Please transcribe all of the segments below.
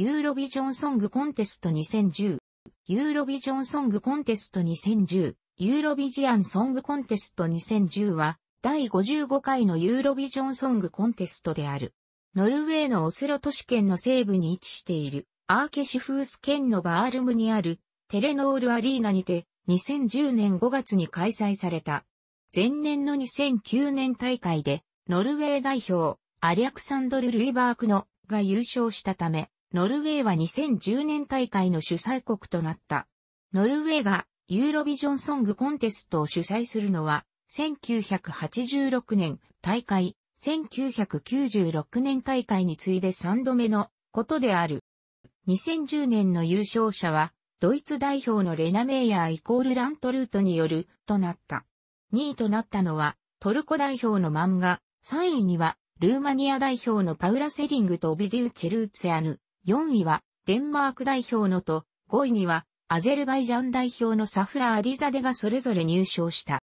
ユーロビジョンソングコンテスト2010、ユーロビジョンソングコンテスト2010、ユーロビジアンソングコンテスト2010は、第55回のユーロビジョンソングコンテストである。ノルウェーのオスロ都市圏の西部に位置している、アーケシュフース県のバールムにある、テレノールアリーナにて、2010年5月に開催された。前年の2009年大会で、ノルウェー代表、アリアクサンドル・ルイバークのが優勝したため、ノルウェーは2010年大会の主催国となった。ノルウェーがユーロビジョンソングコンテストを主催するのは、1986年大会、1996年大会に次いで3度目のことである。2010年の優勝者は、ドイツ代表のレナ・メイヤーイコールラントルートによる、となった。2位となったのは、トルコ代表の漫画、3位には、ルーマニア代表のパウラ・セリングとオビディウ・チェルーツェアヌ、4位はデンマーク代表のと、5位にはアゼルバイジャン代表のサフラ・アリザデがそれぞれ入賞した。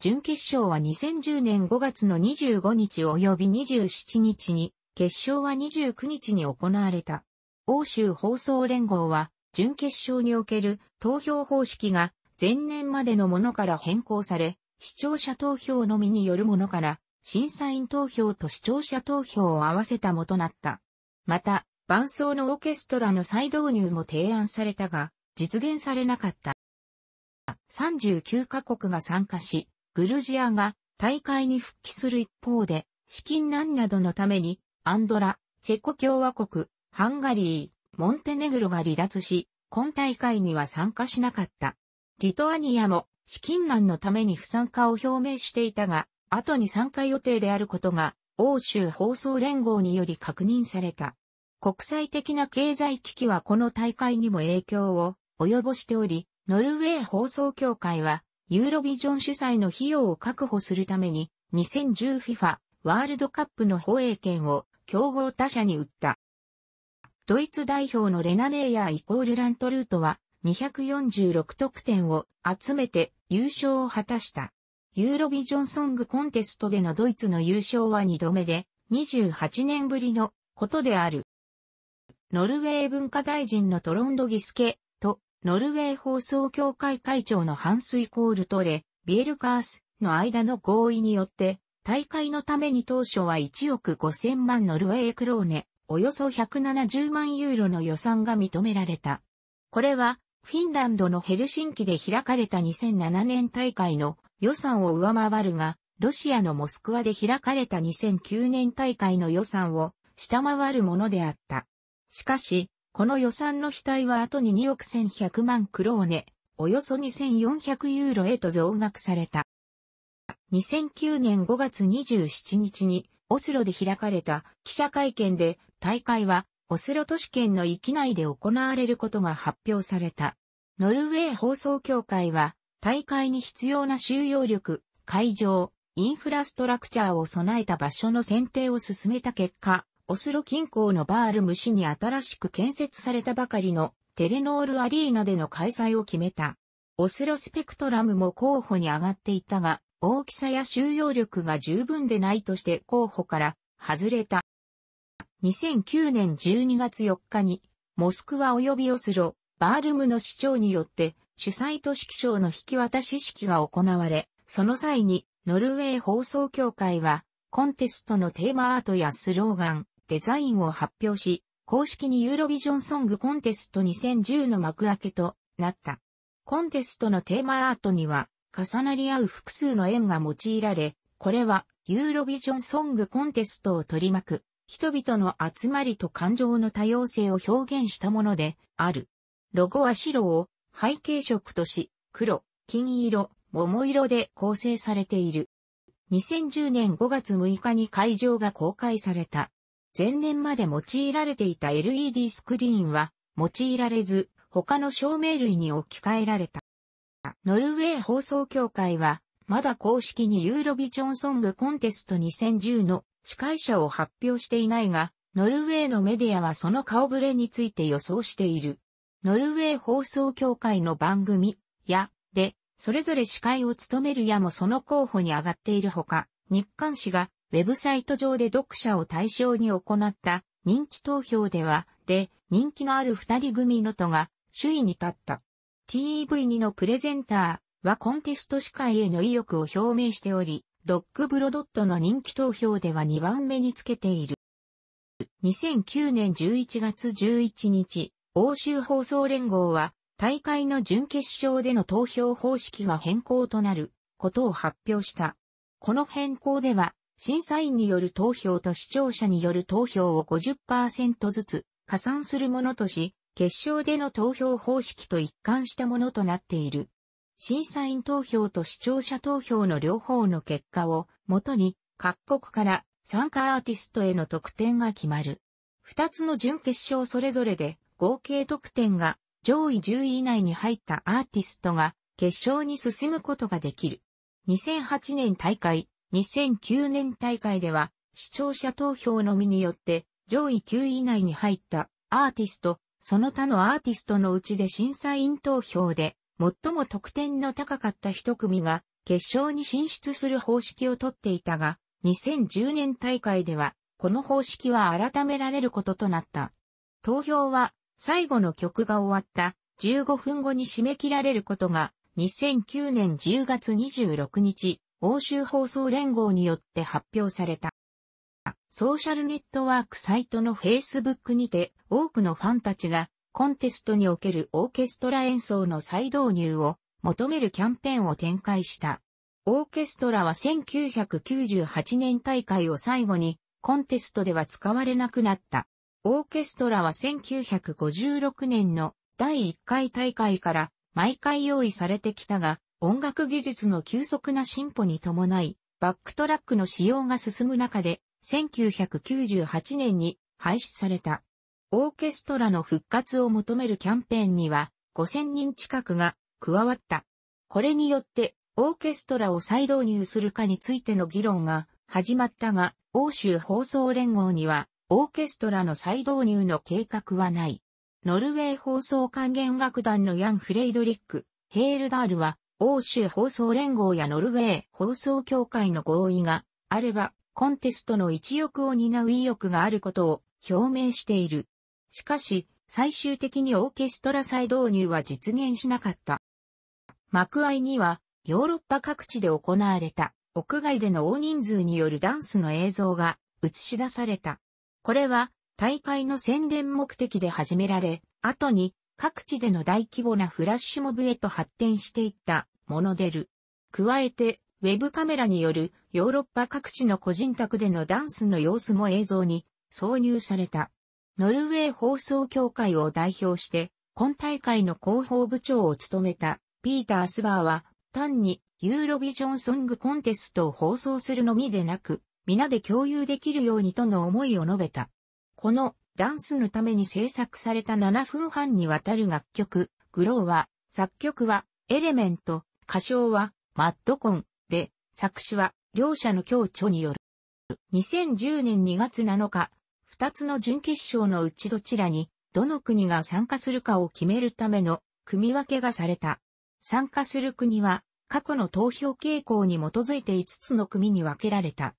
準決勝は2010年5月の25日及び27日に、決勝は29日に行われた。欧州放送連合は、準決勝における投票方式が前年までのものから変更され、視聴者投票のみによるものから、審査員投票と視聴者投票を合わせたもとなった。また、伴奏のオーケストラの再導入も提案されたが、実現されなかった。39カ国が参加し、グルジアが大会に復帰する一方で、資金難などのために、アンドラ、チェコ共和国、ハンガリー、モンテネグロが離脱し、今大会には参加しなかった。リトアニアも資金難のために不参加を表明していたが、後に参加予定であることが欧州放送連合により確認された。国際的な経済危機はこの大会にも影響を及ぼしており、ノルウェー放送協会は、ユーロビジョン主催の費用を確保するために、2010FIFA ワールドカップの放映権を競合他社に売った。ドイツ代表のレナ・メイヤーイコールラントルートは246得点を集めて優勝を果たした。ユーロビジョンソングコンテストでのドイツの優勝は2度目で、28年ぶりのことである。ノルウェー文化大臣のトロンドギスケと、ノルウェー放送協会会長のハンスイコールトレ、ビエルカースの間の合意によって、大会のために当初は1億5000万ノルウェークローネ、およそ170万ユーロの予算が認められた。これは、フィンランドのヘルシンキで開かれた2007年大会の予算を上回るが、ロシアのモスクワで開かれた2009年大会の予算を下回るものであった。しかし、この予算の額は後に2億1100万クローネ、およそ2400ユーロへと増額された。2009年5月27日にオスロで開かれた記者会見で大会はオスロ都市圏の域内で行われることが発表された。ノルウェー放送協会は大会に必要な収容力、会場、インフラストラクチャーを備えた場所の選定を進めた結果、オスロ近郊のバールム市に新しく建設されたばかりのテレノールアリーナでの開催を決めた。オスロスペクトラムも候補に上がっていたが、大きさや収容力が十分でないとして候補から外れた。2009年12月4日に、モスクワ及びオスロ、バールムの市長によって主催都市気象の引き渡し式が行われ、その際に、ノルウェー放送協会は、コンテストのテーマアートやスローガン、デザインを発表し、公式にユーロビジョンソングコンテスト2010の幕開けとなった。コンテストのテーマアートには、重なり合う複数の円が用いられ、これは、ユーロビジョンソングコンテストを取り巻く、人々の集まりと感情の多様性を表現したものである。ロゴは白を背景色とし、黒、金色、桃色で構成されている。2010年5月6日に会場が公開された。前年まで用いられていた LED スクリーンは用いられず、他の照明類に置き換えられた。ノルウェー放送協会は、まだ公式にユーロビジョンソングコンテスト2010の司会者を発表していないが、ノルウェーのメディアはその顔ぶれについて予想している。ノルウェー放送協会の番組、や、で、それぞれ司会を務めるやもその候補に上がっているほか、日刊誌がウェブサイト上で読者を対象に行った人気投票では、で、人気のある二人組のとが首位に立った。TV2 のプレゼンターはコンテスト司会への意欲を表明しており、ドッグブロドットの人気投票では2番目につけている。2009年11月11日、欧州放送連合は、大会の準決勝での投票方式が変更となることを発表した。この変更では、審査員による投票と視聴者による投票を50%ずつ加算するものとし、決勝での投票方式と一貫したものとなっている。審査員投票と視聴者投票の両方の結果をもとに各国から参加アーティストへの得点が決まる。二つの準決勝それぞれで合計得点が上位10位以内に入ったアーティストが決勝に進むことができる。2008年大会、2009年大会では視聴者投票のみによって上位9位以内に入ったアーティスト、その他のアーティストのうちで審査員投票で最も得点の高かった一組が決勝に進出する方式をとっていたが、2010年大会ではこの方式は改められることとなった。投票は最後の曲が終わった15分後に締め切られることが2009年10月26日、欧州放送連合によって発表された。ソーシャルネットワークサイトの Facebook にて多くのファンたちがコンテストにおけるオーケストラ演奏の再導入を求めるキャンペーンを展開した。オーケストラは1998年大会を最後にコンテストでは使われなくなった。オーケストラは1956年の第1回大会から毎回用意されてきたが、音楽技術の急速な進歩に伴い、バックトラックの使用が進む中で、1998年に廃止された。オーケストラの復活を求めるキャンペーンには5000人近くが加わった。これによってオーケストラを再導入するかについての議論が始まったが、欧州放送連合にはオーケストラの再導入の計画はない。ノルウェー放送管弦楽団のヤン・フレイドリック、ヘールダールは、欧州放送連合やノルウェー放送協会の合意があれば、コンテストの一翼を担う意欲があることを表明している。しかし、最終的にオーケストラ再導入は実現しなかった。幕間には、ヨーロッパ各地で行われた、屋外での大人数によるダンスの映像が映し出された。これは大会の宣伝目的で始められ、後に各地での大規模なフラッシュモブへと発展していったものでる。加えて、ウェブカメラによるヨーロッパ各地の個人宅でのダンスの様子も映像に挿入された。ノルウェー放送協会を代表して、今大会の広報部長を務めたピーター・スバーは、単にユーロビジョンソングコンテストを放送するのみでなく、皆で共有できるようにとの思いを述べた。このダンスのために制作された7分半にわたる楽曲、グローは、作曲は、エレメント、歌唱は、マッドコン、で、作詞は、両者の共著による。2010年2月7日、2つの準決勝のうちどちらに、どの国が参加するかを決めるための、組み分けがされた。参加する国は、過去の投票傾向に基づいて5つの組に分けられた。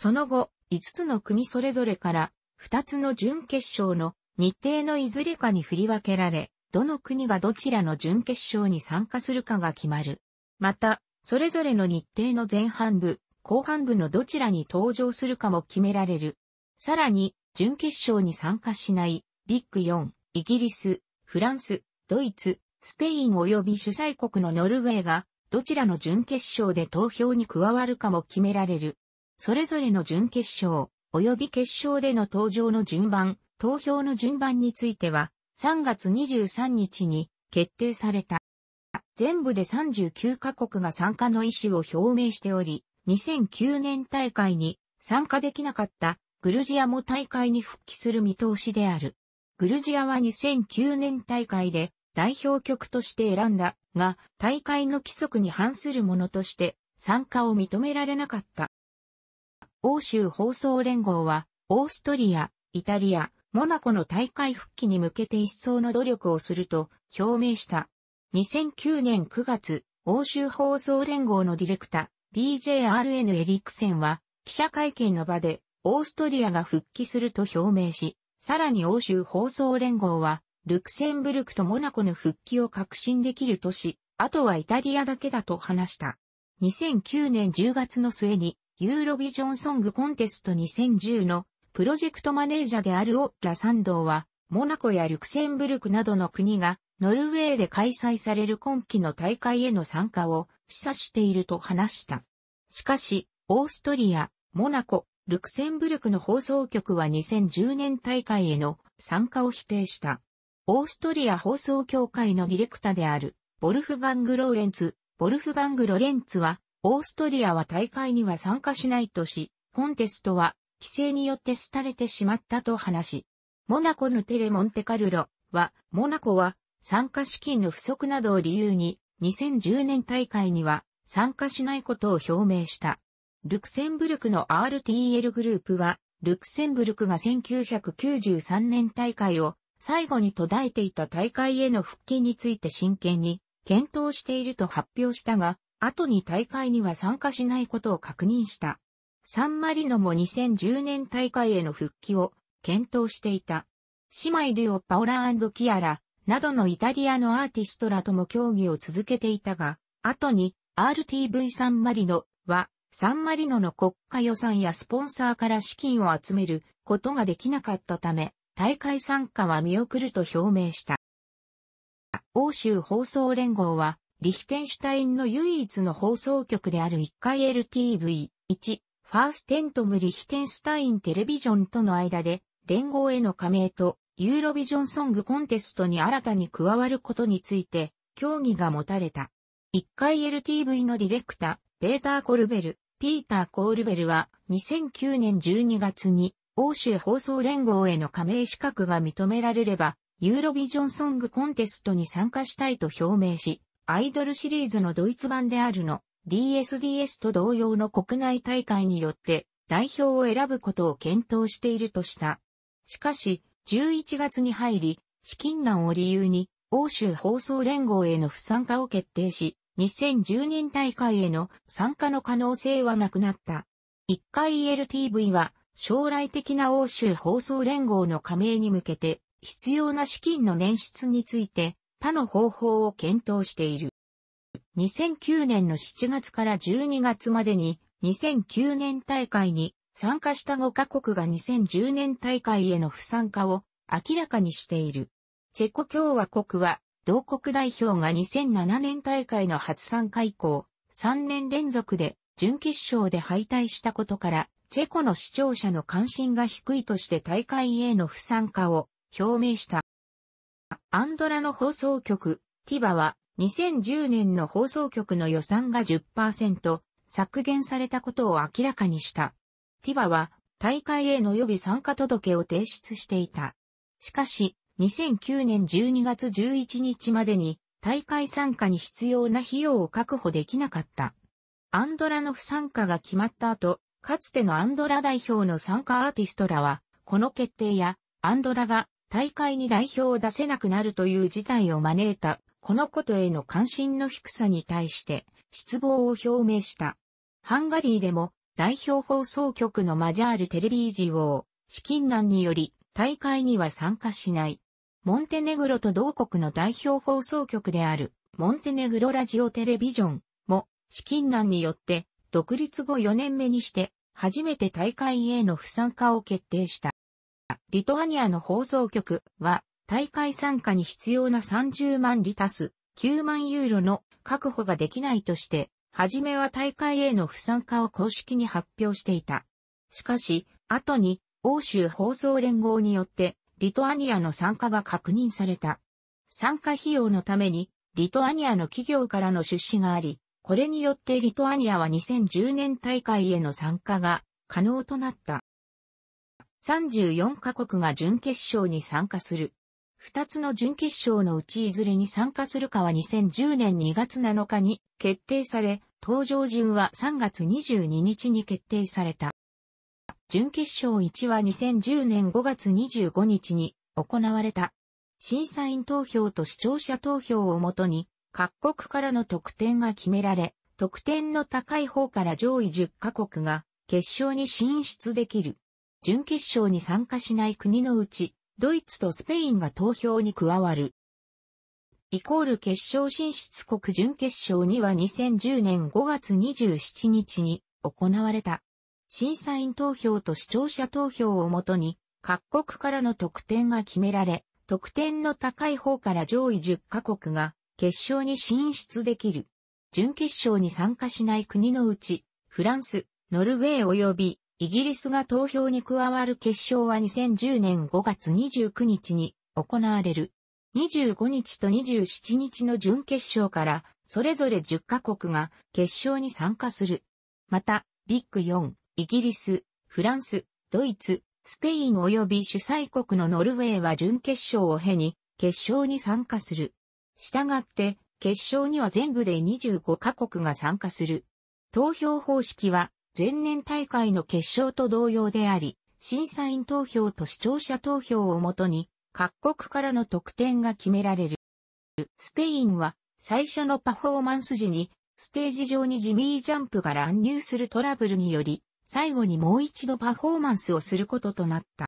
その後、5つの組それぞれから2つの準決勝の日程のいずれかに振り分けられ、どの国がどちらの準決勝に参加するかが決まる。また、それぞれの日程の前半部、後半部のどちらに登場するかも決められる。さらに、準決勝に参加しないビッグ4、イギリス、フランス、ドイツ、スペイン及び主催国のノルウェーが、どちらの準決勝で投票に加わるかも決められる。それぞれの準決勝、及び決勝での登場の順番、投票の順番については、3月23日に決定された。全部で39カ国が参加の意思を表明しており、2009年大会に参加できなかったグルジアも大会に復帰する見通しである。グルジアは2009年大会で代表局として選んだが、大会の規則に反するものとして参加を認められなかった。欧州放送連合は、オーストリア、イタリア、モナコの大会復帰に向けて一層の努力をすると表明した。2009年9月、欧州放送連合のディレクタ、ー、BJRN エリクセンは、記者会見の場で、オーストリアが復帰すると表明し、さらに欧州放送連合は、ルクセンブルクとモナコの復帰を確信できるとし、あとはイタリアだけだと話した。2009年10月の末に、ユーロビジョンソングコンテスト2010のプロジェクトマネージャーであるオッラサンドは、モナコやルクセンブルクなどの国がノルウェーで開催される今季の大会への参加を示唆していると話した。しかし、オーストリア、モナコ、ルクセンブルクの放送局は2010年大会への参加を否定した。オーストリア放送協会のディレクターである、ボルフガング・ローレンツ、ボルフガング・ロレンツは、オーストリアは大会には参加しないとし、コンテストは規制によって廃れてしまったと話し、モナコのテレモンテカルロは、モナコは参加資金の不足などを理由に2010年大会には参加しないことを表明した。ルクセンブルクの RTL グループは、ルクセンブルクが1993年大会を最後に途絶えていた大会への復帰について真剣に検討していると発表したが、後に大会には参加しないことを確認した。サンマリノも2010年大会への復帰を検討していた。姉妹デュオパオラキアラなどのイタリアのアーティストらとも競技を続けていたが、後に RTV サンマリノはサンマリノの国家予算やスポンサーから資金を集めることができなかったため、大会参加は見送ると表明した。欧州放送連合はリヒテンシュタインの唯一の放送局である1回 LTV、1、ファーステントム・リヒテンスタイン・テレビジョンとの間で、連合への加盟と、ユーロビジョンソングコンテストに新たに加わることについて、協議が持たれた。1回 LTV のディレクター、ペーター・コルベル、ピーター・コールベルは、2009年12月に、欧州放送連合への加盟資格が認められれば、ユーロビジョンソングコンテストに参加したいと表明し、アイドルシリーズのドイツ版であるの DSDS と同様の国内大会によって代表を選ぶことを検討しているとした。しかし、11月に入り、資金難を理由に、欧州放送連合への不参加を決定し、2010年大会への参加の可能性はなくなった。1回 ELTV は、将来的な欧州放送連合の加盟に向けて、必要な資金の捻出について、他の方法を検討している。2009年の7月から12月までに2009年大会に参加した5カ国が2010年大会への不参加を明らかにしている。チェコ共和国は同国代表が2007年大会の初参加以降3年連続で準決勝で敗退したことからチェコの視聴者の関心が低いとして大会への不参加を表明した。アンドラの放送局、ティバは2010年の放送局の予算が10%削減されたことを明らかにした。ティバは大会への予備参加届を提出していた。しかし、2009年12月11日までに大会参加に必要な費用を確保できなかった。アンドラの不参加が決まった後、かつてのアンドラ代表の参加アーティストらは、この決定や、アンドラが大会に代表を出せなくなるという事態を招いた、このことへの関心の低さに対して、失望を表明した。ハンガリーでも、代表放送局のマジャールテレビージを、資金難により、大会には参加しない。モンテネグロと同国の代表放送局である、モンテネグロラジオテレビジョンも、資金難によって、独立後4年目にして、初めて大会への不参加を決定した。リトアニアの放送局は、大会参加に必要な30万リタス、9万ユーロの確保ができないとして、はじめは大会への不参加を公式に発表していた。しかし、後に欧州放送連合によってリトアニアの参加が確認された。参加費用のためにリトアニアの企業からの出資があり、これによってリトアニアは2010年大会への参加が可能となった。34カ国が準決勝に参加する。2つの準決勝のうちいずれに参加するかは2010年2月7日に決定され、登場順は3月22日に決定された。準決勝1は2010年5月25日に行われた。審査員投票と視聴者投票をもとに、各国からの得点が決められ、得点の高い方から上位10カ国が決勝に進出できる。準決勝に参加しない国のうち、ドイツとスペインが投票に加わる。イコール決勝進出国準決勝には2010年5月27日に行われた。審査員投票と視聴者投票をもとに、各国からの得点が決められ、得点の高い方から上位10カ国が決勝に進出できる。準決勝に参加しない国のうち、フランス、ノルウェー及びイギリスが投票に加わる決勝は2010年5月29日に行われる。25日と27日の準決勝から、それぞれ10カ国が決勝に参加する。また、ビッグ4、イギリス、フランス、ドイツ、スペイン及び主催国のノルウェーは準決勝を経に決勝に参加する。したがって、決勝には全部で25カ国が参加する。投票方式は前年大会の決勝と同様であり、審査員投票と視聴者投票をもとに、各国からの得点が決められる。スペインは、最初のパフォーマンス時に、ステージ上にジミージャンプが乱入するトラブルにより、最後にもう一度パフォーマンスをすることとなった。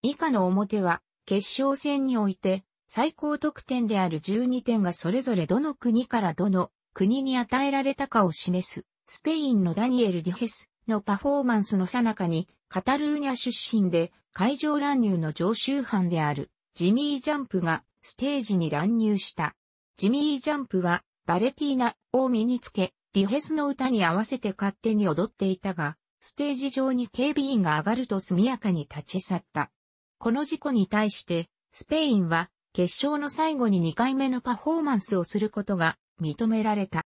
以下の表は、決勝戦において、最高得点である12点がそれぞれどの国からどの国に与えられたかを示す。スペインのダニエル・ディヘスのパフォーマンスの最中に、カタルーニャ出身で会場乱入の常習犯であるジミー・ジャンプがステージに乱入した。ジミー・ジャンプはバレティーナを身につけ、ディヘスの歌に合わせて勝手に踊っていたが、ステージ上に警備員が上がると速やかに立ち去った。この事故に対して、スペインは決勝の最後に2回目のパフォーマンスをすることが認められた。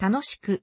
楽しく